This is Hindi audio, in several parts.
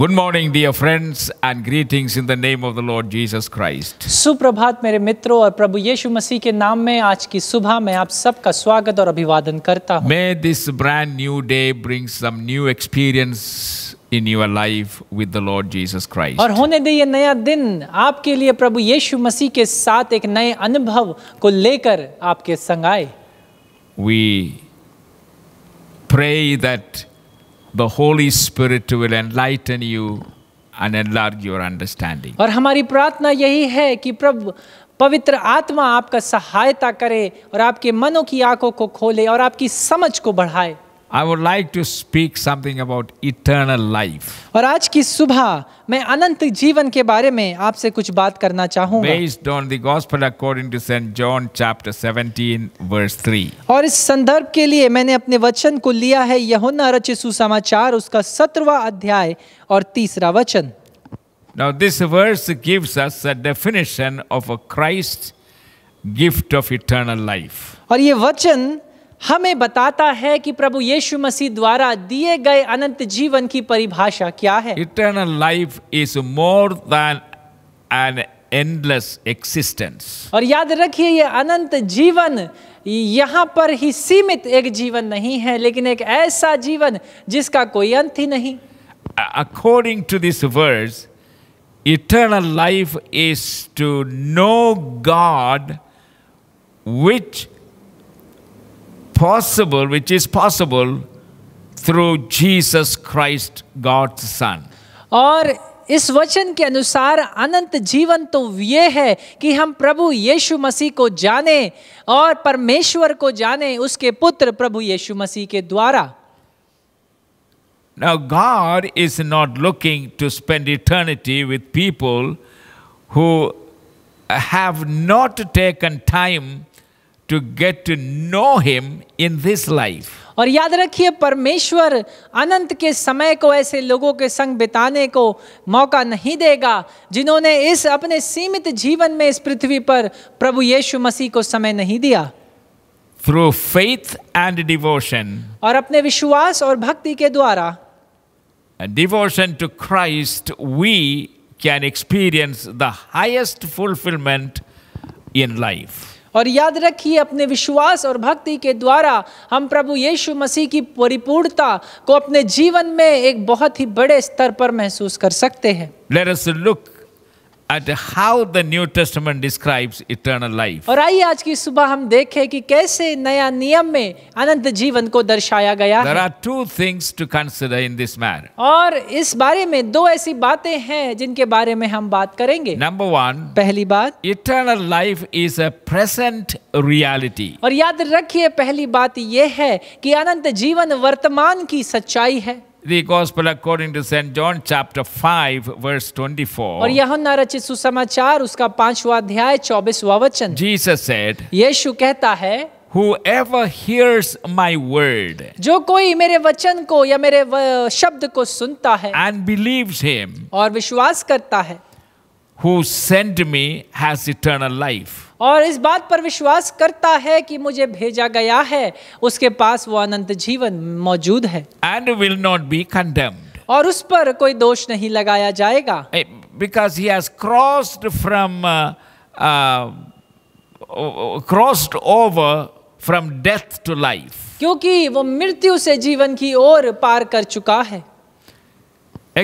Good morning, dear friends, and greetings in the name of the Lord Jesus Christ. सुप्रभात मेरे मित्रों और प्रभु यीशु मसीह के नाम में आज की सुबह मैं आप सबका स्वागत और अभिवादन करता May this brand new day bring some new experience in your life with the Lord Jesus Christ. और होने दे ये नया दिन आपके लिए प्रभु यीशु मसीह के साथ एक नए अनुभव को लेकर आपके संग आए. We pray that the Holy Spirit will enlighten you and enlarge your understanding. और हमारी प्रार्थना यही है कि प्रभु पवित्र आत्मा आपका सहायता करे और आपके मनों की आंखों को खोले और आपकी समझ को बढ़ाए I would like to speak something about eternal life. और आज की सुबह मैं अनंत जीवन के बारे में आपसे कुछ बात करना चाहूंगा. Based on the gospel according to Saint John chapter 17 verse 3. और इस संदर्भ के लिए मैंने अपने वचन को लिया है यहोना रचित सुसमाचार उसका 17वां अध्याय और तीसरा वचन. Now this verse gives us a definition of a Christ gift of eternal life. और ये वचन हमें बताता है कि प्रभु यीशु मसीह द्वारा दिए गए अनंत जीवन की परिभाषा क्या है eternal life is more than an endless existence और याद रखिए ये अनंत जीवन यहाँ पर ही सीमित एक जीवन नहीं है लेकिन एक ऐसा जीवन जिसका कोई अंत ही नहीं according to this word eternal life is to know God which possible, which is possible through Jesus Christ, God's Son. और इस वचन के अनुसार अनंत जीवन तो ये है कि हम प्रभु यीशु मसीह को जाने और परमेश्वर को जाने उसके पुत्र प्रभु यीशु मसीह के द्वारा Now God is not looking to spend eternity with people who have not taken time to get know him in this life और याद रखिए परमेश्वर अनंत के समय को ऐसे लोगों के संग बिताने को मौका नहीं देगा जिन्होंने इस अपने सीमित जीवन में इस पृथ्वी पर प्रभु यीशु मसीह को समय नहीं दिया थ्रू फेथ एंड डिवोशन और अपने विश्वास और भक्ति के द्वारा devotion to Christ we can experience the highest fulfilment in life और याद रखिए अपने विश्वास और भक्ति के द्वारा हम प्रभु यीशु मसीह की परिपूर्णता को अपने जीवन में एक बहुत ही बड़े स्तर पर महसूस कर सकते हैं let us look at how the New Testament describes eternal life. aur aaiye aaj ki subah hum dekhe ki kaise naya niyam mein anant jeevan ko darshaya gaya hai There are two things to consider in this matter. aur is bare mein do aisi baatein hain jinke bare mein hum baat karenge Number 1 pehli baat eternal life is a present reality. aur yaad rakhiye pehli baat ye hai ki anant jeevan vartman ki sachai hai The Gospel according to St. John chapter 5 verse 24. और यहाँ नारचित सुसमाचार उसका पांचवा अध्याय 24वां वचन. Jesus said. यीशु कहता है Whoever hears my word, जो कोई मेरे वचन को या मेरे शब्द को सुनता है and believes him, और विश्वास करता है who sent me has eternal life और इस बात पर विश्वास करता है कि मुझे भेजा गया है उसके पास वो अनंत जीवन मौजूद है and will not be condemned और उस पर कोई दोष नहीं लगाया जाएगा because he has crossed from crossed over from death to life क्योंकि वो मृत्यु से जीवन की ओर पार कर चुका है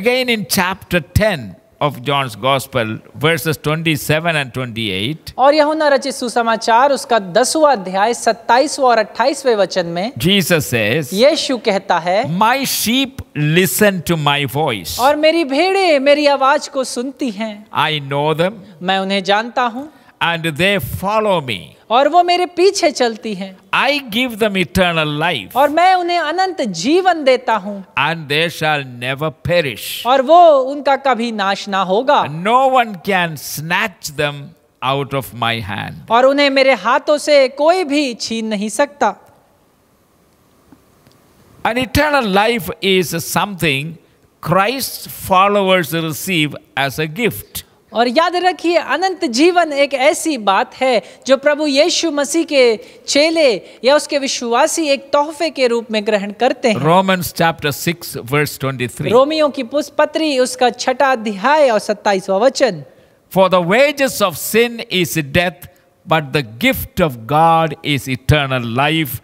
again in chapter ten of John's Gospel, verses 27 and 28. और यूहन्ना रचित सुसमाचार उसका 10वां अध्याय 27वां और 28वें वचन में Jesus says, यीशु कहता है, My sheep listen to my voice. और मेरी भेड़ें मेरी आवाज को सुनती हैं. I know them. मैं उन्हें जानता हूँ. एंड दे फॉलो मी और वो मेरे पीछे चलती हैं। I give them eternal life और मैं उन्हें अनंत जीवन देता हूँ and they shall never perish और वो उनका कभी नाश ना होगा no one can snatch them out of my hand और उन्हें मेरे हाथों से कोई भी छीन नहीं सकता An eternal life is something Christ's followers receive as a gift. और याद रखिए अनंत जीवन एक ऐसी बात है जो प्रभु यीशु मसीह के चेले या उसके विश्वासी एक तोहफे के रूप में ग्रहण करते हैं रोमन्स चैप्टर वर्ष वर्स थ्री रोमियो की पुष्पत्री उसका छठा अध्याय और 27वां वचन for the wages of sin is death but the gift of God is eternal life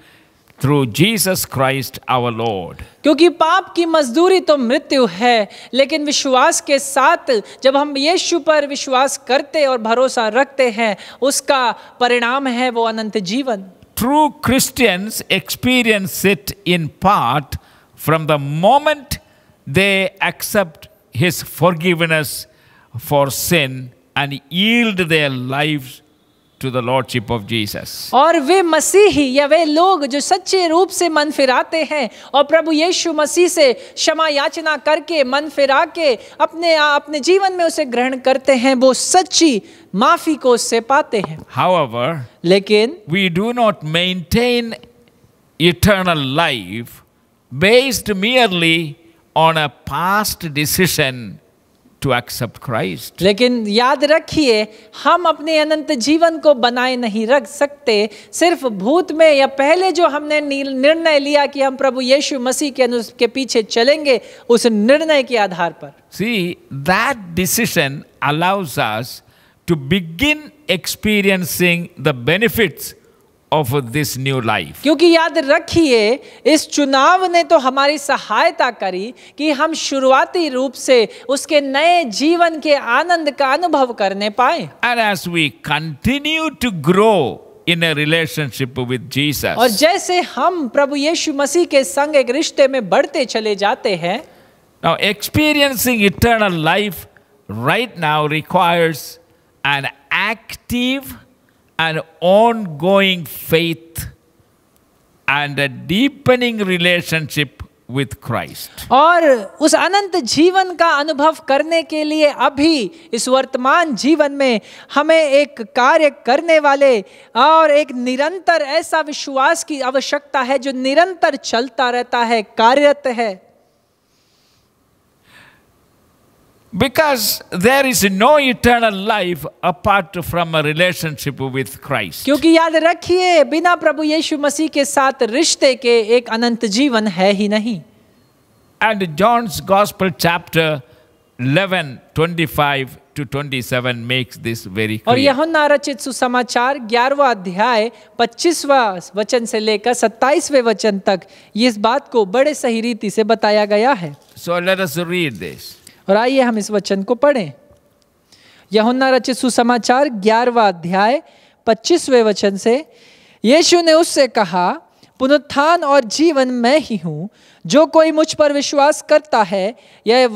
through Jesus Christ our Lord. क्योंकि पाप की मजदूरी तो मृत्यु है लेकिन विश्वास के साथ जब हम यीशु पर विश्वास करते और भरोसा रखते हैं उसका परिणाम है वो अनंत जीवन True Christians experience it in part from the moment they accept his forgiveness for sin and yield their lives to the lordship of Jesus. और वे मसीही या वे लोग जो सच्चे रूप से मन फिराते हैं और प्रभु यीशु मसीह से क्षमा याचना करके मन फिरा अपने अपने जीवन में उसे ग्रहण करते हैं वो सच्ची माफी को उससे पाते हैं However, लेकिन we do not maintain eternal life based merely on a past decision to accept Christ. लेकिन याद रखिए हम अपने अनंत जीवन को बनाए नहीं रख सकते सिर्फ भूत में या पहले जो हमने निर्णय लिया कि हम प्रभु यीशु मसीह के के पीछे चलेंगे उस निर्णय के आधार पर See that decision allows us to begin experiencing the benefits of this new life क्योंकि याद रखिए इस चुनाव ने तो हमारी सहायता करी कि हम शुरुआती रूप से उसके नए जीवन के आनंद का अनुभव करने पाए and as we continue to grow in relationship with Jesus और जैसे हम प्रभु यीशु मसीह के संग एक रिश्ते में बढ़ते चले जाते हैं now experiencing eternal life right now requires an active an ongoing faith and a deepening relationship with Christ. और उस अनंत जीवन का अनुभव करने के लिए अभी इस वर्तमान जीवन में हमें एक कार्य करने वाले और एक निरंतर ऐसा विश्वास की आवश्यकता है जो निरंतर चलता रहता है कार्यरत है because there is no eternal life apart from a relationship with Christ. क्योंकि याद रखिए बिना प्रभु यीशु मसीह के साथ रिश्ते के एक अनंत जीवन है ही नहीं. And John's Gospel chapter 11 25 to 27 makes this very clear. और यूहन्ना नारचित सुसमाचार 11वां अध्याय 25वां वचन से लेकर 27वें वचन तक इस बात को बड़े सही रीति से बताया गया है. So let us read this. और आइए हम इस वचन को पढ़ें यहुन्ना रचित सुसमाचार ग्यारहवा अध्याय पच्चीसवें वचन से यीशु ने उससे कहा पुनुत्थान और जीवन मैं ही हूँ जो कोई मुझ पर विश्वास करता है यह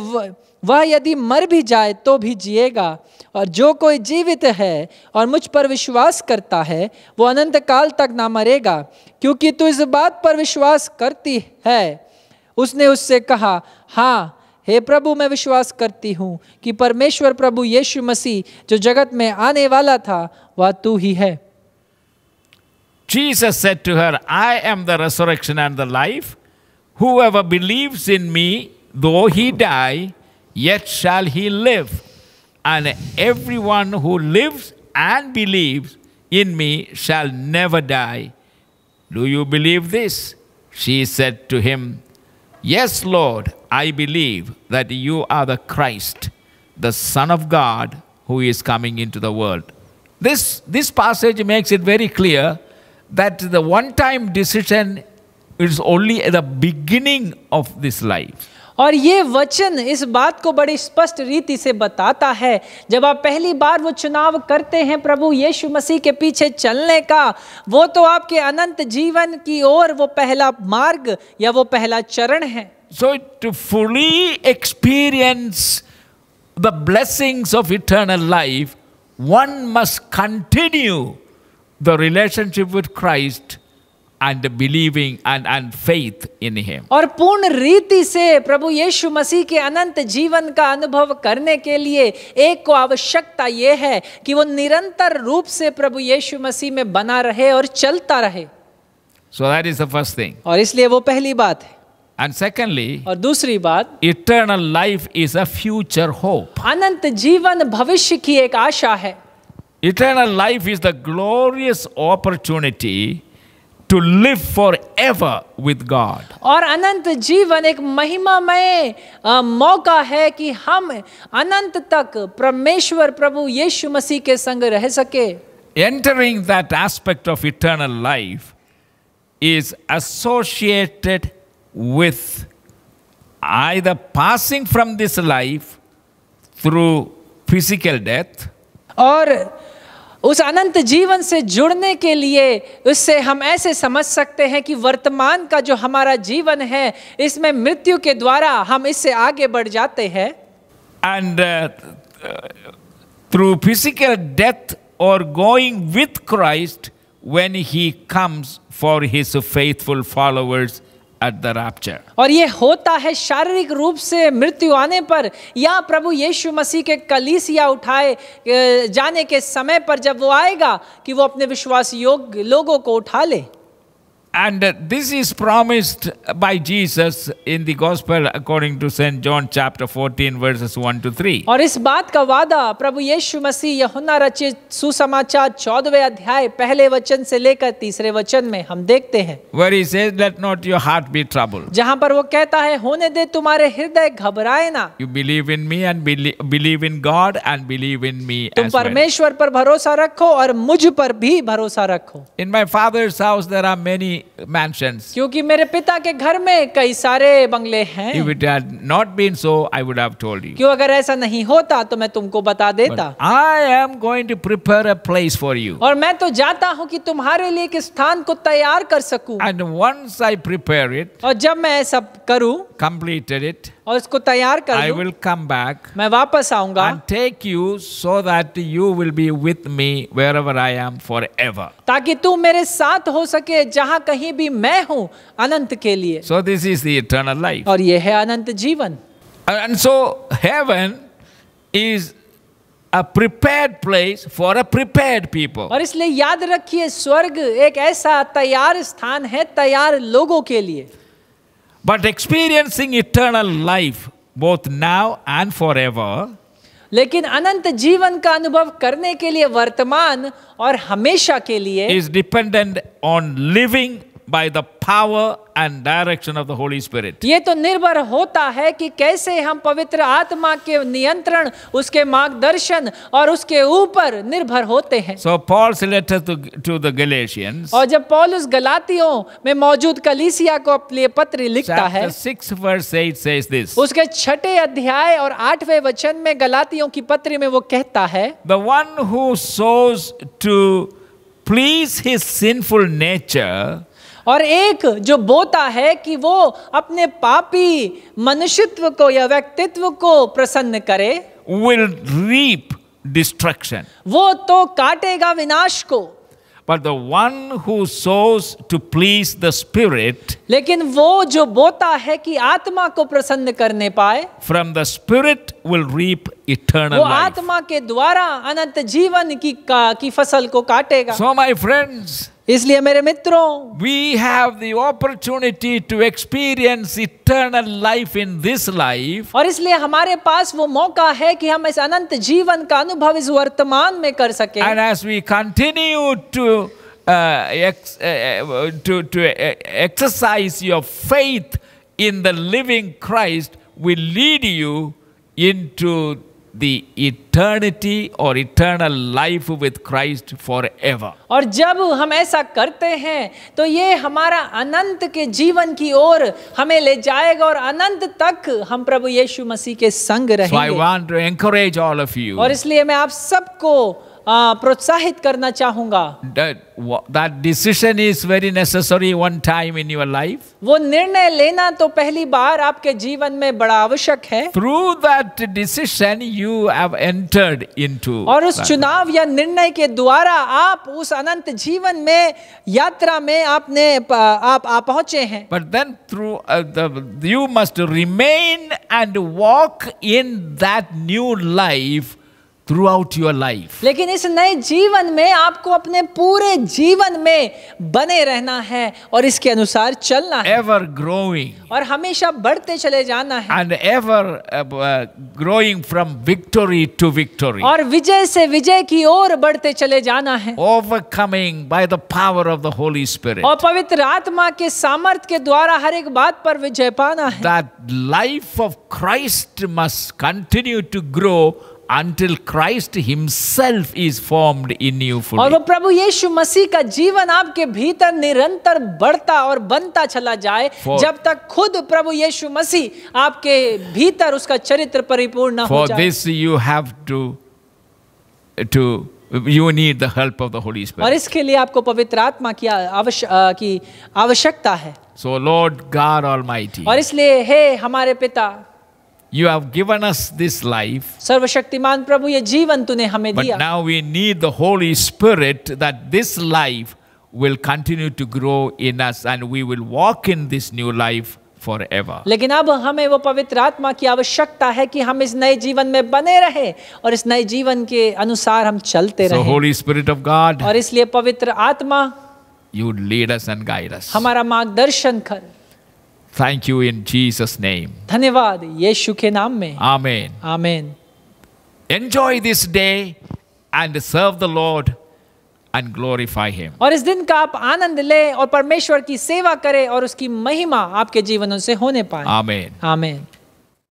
वह यदि मर भी जाए तो भी जिएगा और जो कोई जीवित है और मुझ पर विश्वास करता है वो अनंत काल तक ना मरेगा क्योंकि तू इस बात पर विश्वास करती है उसने उससे कहा हाँ हे प्रभु मैं विश्वास करती हूँ कि परमेश्वर प्रभु यीशु मसीह जो जगत में आने वाला था वह तू ही है Jesus said to her, I am the resurrection and the life. Whoever believes in me, though he die, yet shall he live. And everyone who lives and believes in me shall never die. Do you believe this? She said to him, Yes, Lord, I believe that you are the Christ, the Son of God, who is coming into the world. This, this passage makes it very clear that the one time decision is only at the beginning of this life. और ये वचन इस बात को बड़ी स्पष्ट रीति से बताता है जब आप पहली बार वो चुनाव करते हैं प्रभु यीशु मसीह के पीछे चलने का वो तो आपके अनंत जीवन की ओर वो पहला मार्ग या वो पहला चरण है so to fully experience the blessings of eternal life one must continue the relationship with Christ and believing and and faith in him aur पूर्ण reeti se prabhu yeshu masi ke anant jeevan ka anubhav karne ke liye ek ko avashyakta ye hai ki wo nirantar roop se prabhu yeshu masi mein bana rahe aur chalta rahe so that is the first thing aur isliye wo pehli baat hai And secondly, aur dusri baat eternal life is a future hope. anant jeevan भविष्य ki ek aasha hai Eternal life is the glorious opportunity to live forever with God. और अनंत जीवन एक महिमामय मौका है कि हम अनंत तक परमेश्वर प्रभु यीशु मसीह के संग रह सके Entering that aspect of eternal life is associated with either passing from this life through physical death और उस अनंत जीवन से जुड़ने के लिए उससे हम ऐसे समझ सकते हैं कि वर्तमान का जो हमारा जीवन है इसमें मृत्यु के द्वारा हम इससे आगे बढ़ जाते हैं एंड थ्रू फिजिकल डेथ और going with Christ when he comes for his faithful followers at the rapture और ये होता है शारीरिक रूप से मृत्यु आने पर या प्रभु यीशु मसीह के कलीसिया उठाए जाने के समय पर जब वो आएगा कि वो अपने विश्वास योग्य लोगों को उठा ले And this is promised by Jesus in the Gospel according to Saint John chapter 14 verses 1 to 3. और इस बात का वादा प्रभु यीशु मसीह यूहन्ना रचित सुसमाचार 14वें अध्याय पहले वचन से लेकर तीसरे वचन में हम देखते हैं. Where he says let not your heart be troubled. जहाँ पर वो कहता है होने दे तुम्हारे हृदय घबराए ना. You believe in me and believe believe in God and believe in me तुम परमेश्वर पर भरोसा रखो और मुझ पर भी भरोसा रखो. In my father's house there are many mansions. क्योंकि मेरे पिता के घर में कई सारे बंगले हैं. If it had not been so, I would have told you. क्यों अगर ऐसा नहीं होता तो मैं तुमको बता देता. But I am going to prepare a place for you. और मैं तो जाता हूँ कि तुम्हारे लिए एक स्थान को तैयार कर सकूं. And once I prepare it. और जब मैं सब करूं. Completed it. और इसको तैयार कर आई विल कम बैक मैं वापस आऊंगा take you so that you will be with me wherever I am forever ताकि तू मेरे साथ हो सके जहां कहीं भी मैं हूं अनंत के लिए so this is the life और यह है अनंत जीवन and so heaven is a prepared place for a prepared people और इसलिए याद रखिए स्वर्ग एक ऐसा तैयार स्थान है तैयार लोगों के लिए But experiencing eternal life both now and forever. लेकिन अनंत जीवन का अनुभव करने के लिए वर्तमान और हमेशा के लिए is dependent on living by the power and direction of the Holy Spirit. ये तो निर्भर होता है कि कैसे हम पवित्र आत्मा के नियंत्रण उसके मार्गदर्शन और उसके ऊपर निर्भर होते हैं So Paul's letter to, to the Galatians. और जब पौलुस गलातियों में मौजूद कलीसिया को अपने पत्र लिखता है Chapter 6 verse 8 says this. उसके छठे अध्याय और आठवें वचन में गलातियों की पत्र में वो कहता है The one who sows to please his sinful nature और एक जो बोता है कि वो अपने पापी मनुष्यत्व को या व्यक्तित्व को प्रसन्न करे विल रीप डिस्ट्रक्शन वो तो काटेगा विनाश को But the one who sows to please the Spirit, लेकिन वो जो बोता है कि आत्मा को प्रसन्न करने पाए from the Spirit will reap eternal वो आत्मा के द्वारा अनंत जीवन की का, की फसल को काटेगा So my friends, इसलिए मेरे मित्रों we have the opportunity to experience eternal life in this life और इसलिए हमारे पास वो मौका है कि हम इस अनंत जीवन का अनुभव इस वर्तमान में कर सके and as we continue to to to exercise your faith in the living Christ will lead you into the eternity or eternal life with Christ forever. और जब हम ऐसा करते हैं तो ये हमारा अनंत के जीवन की ओर हमें ले जाएगा और अनंत तक हम प्रभु यीशु मसीह के संग रहेंगे. So I want to encourage all of you. और इसलिए मैं आप सबको प्रोत्साहित करना चाहूंगा decision is very necessary one time in your life वो निर्णय लेना तो पहली बार आपके जीवन में बड़ा आवश्यक है through that decision you have entered into और उस चुनाव या निर्णय के द्वारा आप उस अनंत जीवन में यात्रा में आपने आप आ पहुंचे हैं but then through you must remain and walk in that new life throughout your life लेकिन इस नए जीवन में आपको अपने पूरे जीवन में बने रहना है और इसके अनुसार चलना है एवर ग्रोइंग और हमेशा बढ़ते चले जाना है and ever growing from victory to victory और विजय से विजय की ओर बढ़ते चले जाना है overcoming by the power of the Holy Spirit और पवित्र आत्मा के सामर्थ्य के द्वारा हर एक बात पर विजय पाना है that life of Christ must continue to grow until Christ himself is formed in you fully. और वो प्रभु यीशु मसीह का जीवन आपके भीतर निरंतर बढ़ता और बनता चला जाए for, जब तक खुद प्रभु यीशु मसीह आपके भीतर उसका चरित्र परिपूर्ण हो जाए. For this you have to to You need the help of the Holy Spirit. और इसके लिए आपको पवित्र आत्मा की आवश, की आवश्यकता है. So Lord God Almighty. और इसलिए हे हमारे पिता You have given us this life. सर्वशक्तिमान प्रभु ये जीवन तूने हमें दिया. But now we need the Holy Spirit that this life will continue to grow in us and we will walk in this new life forever. लेकिन अब हमें वो पवित्र आत्मा की आवश्यकता है कि हम इस नए जीवन में बने रहे और इस नए जीवन के अनुसार हम चलते so रहें. Holy Spirit of God. और इसलिए पवित्र आत्मा you lead us and guide us. हमारा मार्गदर्शन कर. Thank you in Jesus name. धन्यवाद यीशु के नाम में Amen. Amen. Enjoy this day and serve the Lord and glorify him. और इस दिन का आप आनंद लें और परमेश्वर की सेवा करें और उसकी महिमा आपके जीवनों से होने पाए Amen. Amen.